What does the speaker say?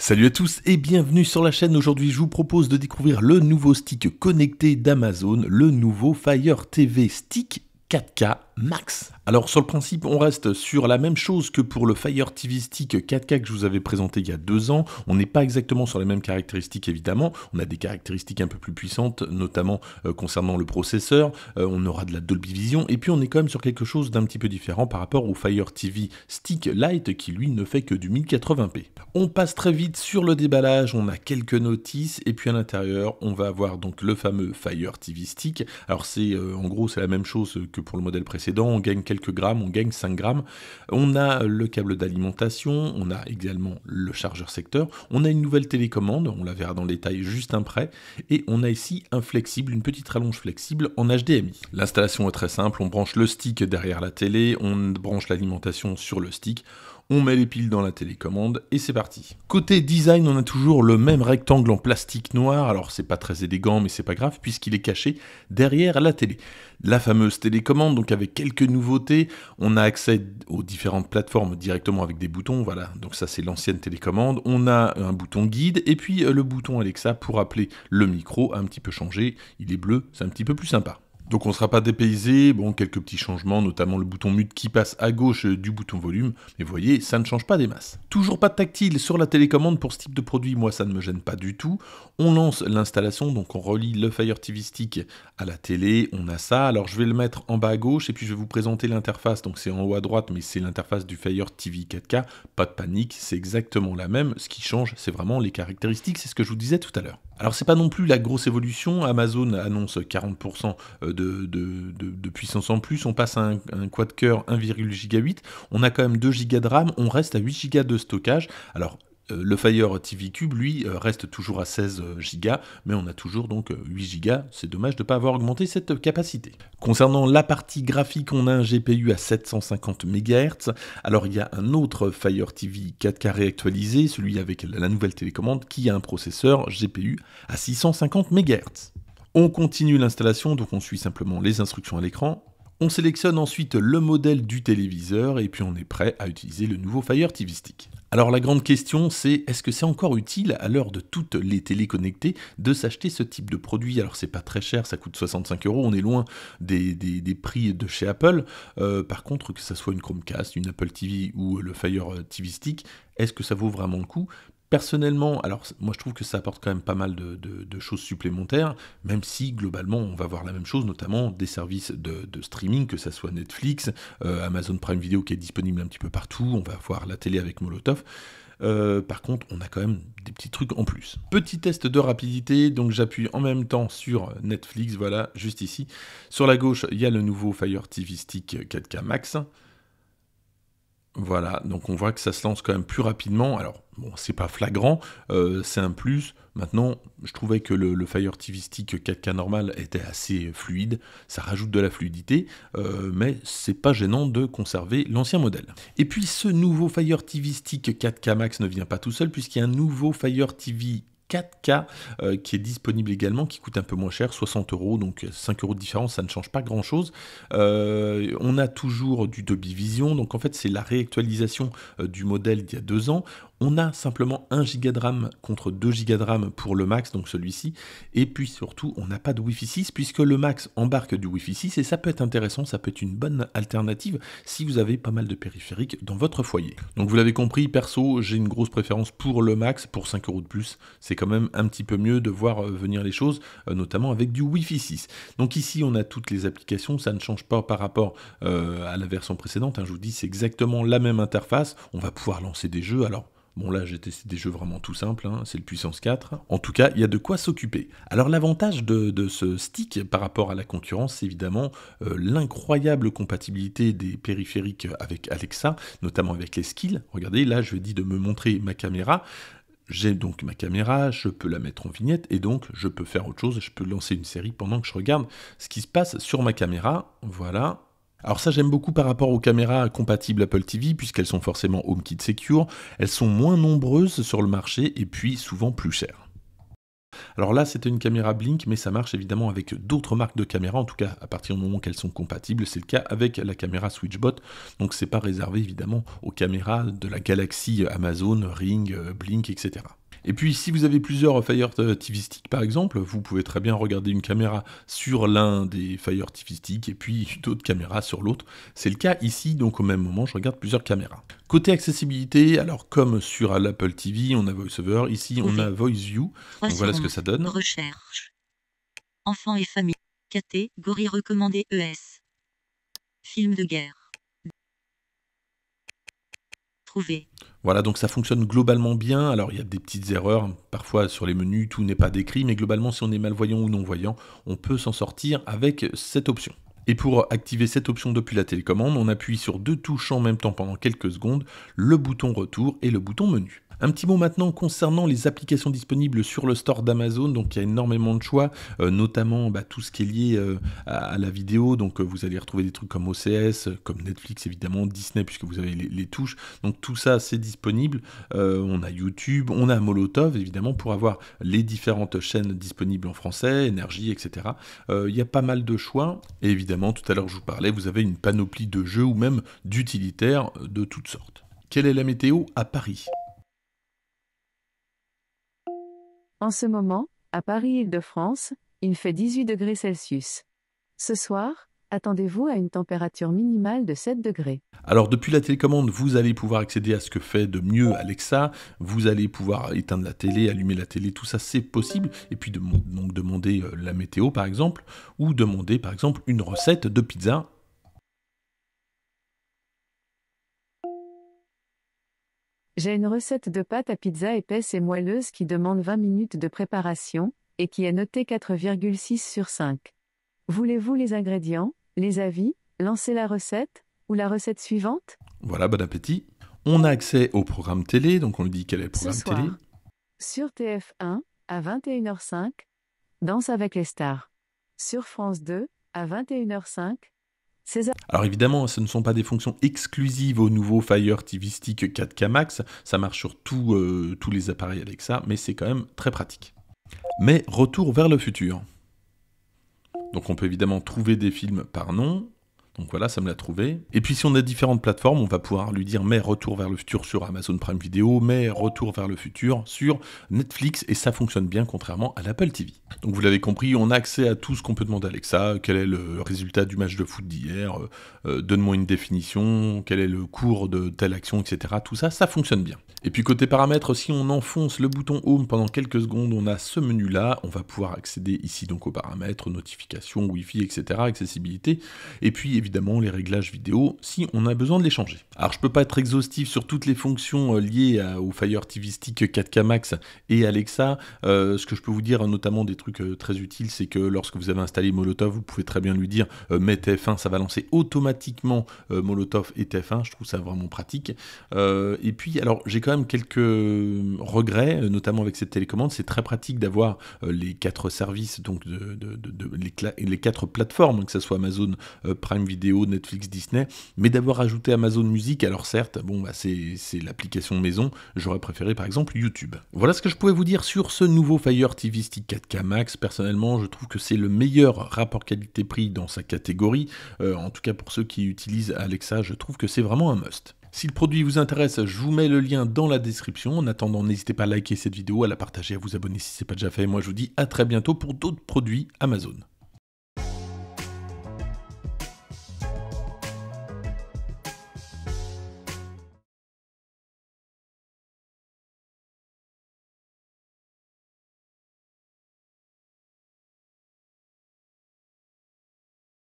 Salut à tous et bienvenue sur la chaîne. Aujourd'hui, je vous propose de découvrir le nouveau stick connecté d'Amazon, le nouveau Fire TV Stick 4K Max. Alors sur le principe, on reste sur la même chose que pour le Fire TV Stick 4K que je vous avais présenté il y a deux ans. On n'est pas exactement sur les mêmes caractéristiques évidemment. On a des caractéristiques un peu plus puissantes, notamment euh, concernant le processeur. Euh, on aura de la Dolby Vision et puis on est quand même sur quelque chose d'un petit peu différent par rapport au Fire TV Stick Lite qui lui ne fait que du 1080p. On passe très vite sur le déballage. On a quelques notices et puis à l'intérieur, on va avoir donc le fameux Fire TV Stick. Alors c'est euh, en gros c'est la même chose que pour le modèle précédent on gagne quelques grammes, on gagne 5 grammes. On a le câble d'alimentation, on a également le chargeur secteur, on a une nouvelle télécommande, on la verra dans le détail juste après, et on a ici un flexible, une petite rallonge flexible en HDMI. L'installation est très simple, on branche le stick derrière la télé, on branche l'alimentation sur le stick, on met les piles dans la télécommande et c'est parti. Côté design, on a toujours le même rectangle en plastique noir, alors c'est pas très élégant mais c'est pas grave puisqu'il est caché derrière la télé. La fameuse télécommande donc avec quelques nouveautés. On a accès aux différentes plateformes directement avec des boutons, voilà, donc ça c'est l'ancienne télécommande. On a un bouton guide et puis euh, le bouton Alexa pour appeler le micro a un petit peu changé. Il est bleu, c'est un petit peu plus sympa. Donc on ne sera pas dépaysé, bon quelques petits changements, notamment le bouton mute qui passe à gauche euh, du bouton volume, mais vous voyez, ça ne change pas des masses. Toujours pas de tactile sur la télécommande pour ce type de produit, moi ça ne me gêne pas du tout. On lance l'installation, donc on relie le Fire TV Stick à la télé, on a ça, alors je vais le mettre en bas à gauche et puis je vais vous présenter l'interface, donc c'est en haut à droite, mais c'est l'interface du Fire TV 4K, pas de panique, c'est exactement la même, ce qui change c'est vraiment les caractéristiques, c'est ce que je vous disais tout à l'heure. Alors c'est pas non plus la grosse évolution, Amazon annonce 40% de de, puissance en plus, on passe à un, quad cœur 1,8 on a quand même 2 Go de RAM, on reste à 8 gigas de stockage. Alors euh, le Fire TV Cube, lui, euh, reste toujours à 16 Go, mais on a toujours donc 8 euh, gigas, C'est dommage de ne pas avoir augmenté cette capacité. Concernant la partie graphique, on a un GPU à 750 MHz. Alors il y a un autre Fire TV 4K réactualisé, celui avec la nouvelle télécommande, qui a un processeur GPU à 650 MHz. On continue l'installation, donc on suit simplement les instructions à l'écran. On sélectionne ensuite le modèle du téléviseur et puis on est prêt à utiliser le nouveau Fire TV Stick. Alors la grande question c'est est-ce que c'est encore utile à l'heure de toutes les télés connectées de s'acheter ce type de produit Alors c'est pas très cher, ça coûte 65 euros, on est loin des, prix de chez Apple. Euh, par contre que ça soit une Chromecast, une Apple TV ou le Fire TV Stick, est-ce que ça vaut vraiment le coup Personnellement, alors moi je trouve que ça apporte quand même pas mal de, choses supplémentaires, même si globalement on va voir la même chose, notamment des services de, streaming, que ça soit Netflix, euh, Amazon Prime Video qui est disponible un petit peu partout, on va voir la télé avec Molotov. Euh, par contre, on a quand même des petits trucs en plus. Petit test de rapidité, donc j'appuie en même temps sur Netflix, voilà, juste ici. Sur la gauche, il y a le nouveau Fire TV Stick 4K Max. Voilà, donc on voit que ça se lance quand même plus rapidement. Alors, bon, c'est pas flagrant, euh, c'est un plus. Maintenant, je trouvais que le, Fire TV Stick 4K normal était assez fluide, ça rajoute de la fluidité, euh, mais c'est pas gênant de conserver l'ancien modèle. Et puis ce nouveau Fire TV Stick 4K Max ne vient pas tout seul, puisqu'il y a un nouveau Fire TV 4K euh, qui est disponible également, qui coûte un peu moins cher, 60 euros, donc 5 euh, euros de différence, ça ne change pas grand chose. Euh, on a toujours du Dolby Vision, donc en fait c'est la réactualisation du modèle d'il y a deux ans. On a simplement 1 go de RAM contre 2 giga de RAM pour le max, donc celui-ci. Et puis surtout, on n'a pas de Wi-Fi 6 puisque le max embarque du Wi-Fi 6 et ça peut être intéressant, ça peut être une bonne alternative si vous avez pas mal de périphériques dans votre foyer. Donc vous l'avez compris, perso, j'ai une grosse préférence pour le max, pour 5 euros de plus. C'est quand même un petit peu mieux de voir euh, venir les choses, euh, notamment avec du Wi-Fi 6. Donc ici, on a toutes les applications, ça ne change pas par rapport euh, à la version précédente. Hein. je vous dis, c'est exactement la même interface. On va pouvoir lancer des jeux. Alors, Bon là j'ai testé des jeux vraiment tout simples, hein, c'est le puissance 4. En tout cas, il y a de quoi s'occuper. Alors l'avantage de, ce stick par rapport à la concurrence, c'est évidemment euh, l'incroyable compatibilité des périphériques avec Alexa, notamment avec les skills. Regardez, là je dis de me montrer ma caméra. J'ai donc ma caméra, je peux la mettre en vignette et donc je peux faire autre chose, je peux lancer une série pendant que je regarde ce qui se passe sur ma caméra. Voilà, alors ça j'aime beaucoup par rapport aux caméras compatibles Apple TV puisqu'elles sont forcément HomeKit Secure, elles sont moins nombreuses sur le marché et puis souvent plus chères. Alors là c'était une caméra Blink mais ça marche évidemment avec d'autres marques de caméras, en tout cas à partir du moment qu'elles sont compatibles, c'est le cas avec la caméra SwitchBot, donc c'est pas réservé évidemment aux caméras de la galaxie Amazon, Ring, euh, Blink, etc. Et puis si vous avez plusieurs Fire TV Stick par exemple, vous pouvez très bien regarder une caméra sur l'un des Fire TV Stick et puis d'autres caméras sur l'autre. C'est le cas ici, donc au même moment, je regarde plusieurs caméras. Côté accessibilité, alors comme sur l'Apple TV, on a VoiceOver, ici on a VoiceView. Donc voilà ce que ça donne. Recherche. Enfants et famille. Gorille recommandé ES. Film de guerre. Voilà, donc ça fonctionne globalement bien. Alors il y a des petites erreurs, parfois sur les menus, tout n'est pas décrit, mais globalement si on est malvoyant ou non-voyant, on peut s'en sortir avec cette option. Et pour activer cette option depuis la télécommande, on appuie sur deux touches en même temps pendant quelques secondes, le bouton retour et le bouton menu. Un petit mot maintenant concernant les applications disponibles sur le store d'Amazon. Donc il y a énormément de choix, euh, notamment bah, tout ce qui est lié euh, à, la vidéo. Donc euh, vous allez retrouver des trucs comme OCS, comme Netflix évidemment, Disney puisque vous avez les, touches. Donc tout ça c'est disponible. on a YouTube, on a Molotov évidemment pour avoir les différentes chaînes disponibles en français, énergie, etc. Il y a pas mal de choix. évidemment tout à l'heure je vous parlais, vous avez une panoplie de jeux ou même d'utilitaires de toutes sortes. Quelle est la météo à Paris En ce moment, à Paris-Île-de-France, il fait 18 degrés Celsius. Ce soir, attendez-vous à une température minimale de 7 degrés. Alors depuis la télécommande, vous allez pouvoir accéder à ce que fait de mieux Alexa, vous allez pouvoir éteindre la télé, allumer la télé, tout ça c'est possible, et puis donc demander euh, la météo par exemple, ou demander par exemple une recette de pizza. J'ai une recette de pâte à pizza épaisse et moelleuse qui demande 20 minutes de préparation, et qui est notée 4,6 sur 5. Voulez-vous les ingrédients les avis, lancer la recette ou la recette suivante. Voilà, bon appétit. On a accès au programme télé, donc on lui dit quel est le programme télé. Sur TF1 à 21h05, Danse avec les stars. Sur France 2 à 21h05, César. Alors évidemment, ce ne sont pas des fonctions exclusives au nouveau Fire TV Stick 4K Max, ça marche sur euh, tous les appareils Alexa, mais c'est quand même très pratique. Mais retour vers le futur. Donc on peut évidemment trouver des films par nom, donc voilà, ça me l'a trouvé. Et puis si on a différentes plateformes, on va pouvoir lui dire mais retour vers le futur sur Amazon Prime Video, mais retour vers le futur sur Netflix, et ça fonctionne bien contrairement à l'Apple TV. Donc vous l'avez compris, on a accès à tout ce qu'on peut demander à Alexa, quel est le résultat du match de foot d'hier, euh, euh, donne-moi une définition, quel est le cours de telle action, etc. Tout ça, ça fonctionne bien. Et puis côté paramètres, si on enfonce le bouton Home pendant quelques secondes, on a ce menu-là, on va pouvoir accéder ici donc aux paramètres, notifications, Wi-Fi, etc., accessibilité, et puis évidemment les réglages vidéo si on a besoin de les changer. Alors je peux pas être exhaustif sur toutes les fonctions euh, liées au Fire TV Stick 4K Max et Alexa. Euh, ce que je peux vous dire notamment des trucs euh, très utiles, c'est que lorsque vous avez installé Molotov, vous pouvez très bien lui dire euh, TF1, ça va lancer automatiquement Molotov et TF1. Je trouve ça vraiment pratique. et puis alors j'ai quand même quelques regrets, notamment avec cette télécommande. C'est très pratique d'avoir les quatre services, donc de, de, de, les, les quatre plateformes, que ce soit Amazon Prime Video Netflix, Disney, mais d'avoir ajouté Amazon Music, alors certes, bon, bah c'est, l'application maison, j'aurais préféré par exemple YouTube. Voilà ce que je pouvais vous dire sur ce nouveau Fire TV Stick 4K Max. Personnellement, je trouve que c'est le meilleur rapport qualité-prix dans sa catégorie. Euh, en tout cas, pour ceux qui utilisent Alexa, je trouve que c'est vraiment un must. Si le produit vous intéresse, je vous mets le lien dans la description. En attendant, n'hésitez pas à liker cette vidéo, à la partager, à vous abonner si ce n'est pas déjà fait. Moi, je vous dis à très bientôt pour d'autres produits Amazon.